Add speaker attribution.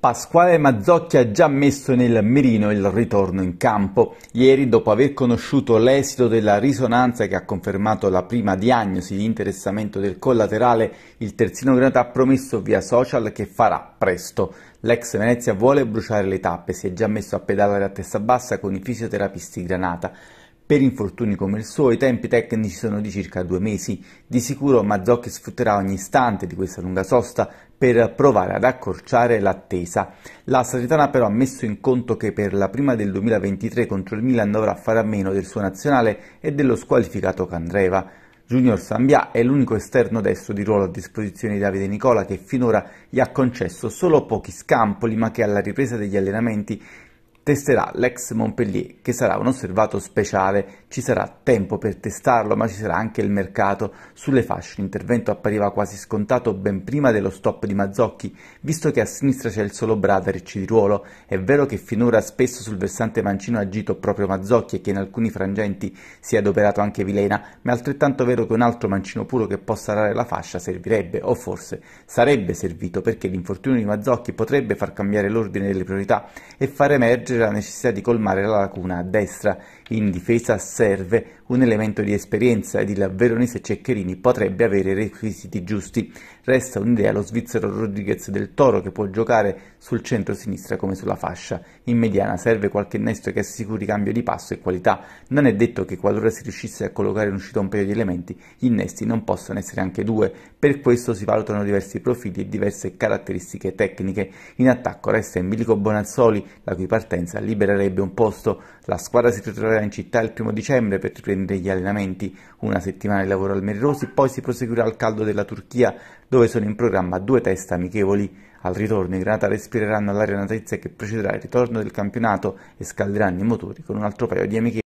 Speaker 1: Pasquale Mazzocchi ha già messo nel mirino il ritorno in campo. Ieri, dopo aver conosciuto l'esito della risonanza che ha confermato la prima diagnosi di interessamento del collaterale, il terzino granata ha promesso via social che farà presto. L'ex Venezia vuole bruciare le tappe, si è già messo a pedalare a testa bassa con i fisioterapisti granata. Per infortuni come il suo i tempi tecnici sono di circa due mesi. Di sicuro Mazzocchi sfrutterà ogni istante di questa lunga sosta per provare ad accorciare l'attesa. La Salernitana però ha messo in conto che per la prima del 2023 contro il Milan dovrà fare a meno del suo nazionale e dello squalificato Candreva. Junior Sambia è l'unico esterno destro di ruolo a disposizione di Davide Nicola che finora gli ha concesso solo pochi scampoli ma che alla ripresa degli allenamenti testerà l'ex Montpellier, che sarà un osservato speciale, ci sarà tempo per testarlo, ma ci sarà anche il mercato. Sulle fasce l'intervento appariva quasi scontato ben prima dello stop di Mazzocchi, visto che a sinistra c'è il solo Bradaric di ruolo. È vero che finora spesso sul versante mancino ha agito proprio Mazzocchi e che in alcuni frangenti si è adoperato anche Vilena, ma è altrettanto vero che un altro mancino puro che possa arare la fascia servirebbe, o forse sarebbe servito, perché l'infortunio di Mazzocchi potrebbe far cambiare l'ordine delle priorità e far emergere mentre la necessità di colmare la lacuna a destra. In difesa serve un elemento di esperienza ed il Veronese Ceccherini potrebbe avere i requisiti giusti. Resta un'idea lo svizzero Rodriguez del Toro che può giocare sul centro-sinistra come sulla fascia. In mediana serve qualche innesto che assicuri cambio di passo e qualità. Non è detto che qualora si riuscisse a collocare in uscita un paio di elementi, gli innesti non possono essere anche due. Per questo si valutano diversi profili e diverse caratteristiche tecniche. In attacco resta in Milico Bonazzoli, la cui partenza partenza libererebbe un posto. La squadra si ritroverà in città il primo dicembre per riprendere gli allenamenti. Una settimana di lavoro al Merirosi, poi si proseguirà al caldo della Turchia, dove sono in programma due test amichevoli. Al ritorno i Granata respireranno l'aria natalizia che precederà il ritorno del campionato e scalderanno i motori con un altro paio di amichevoli.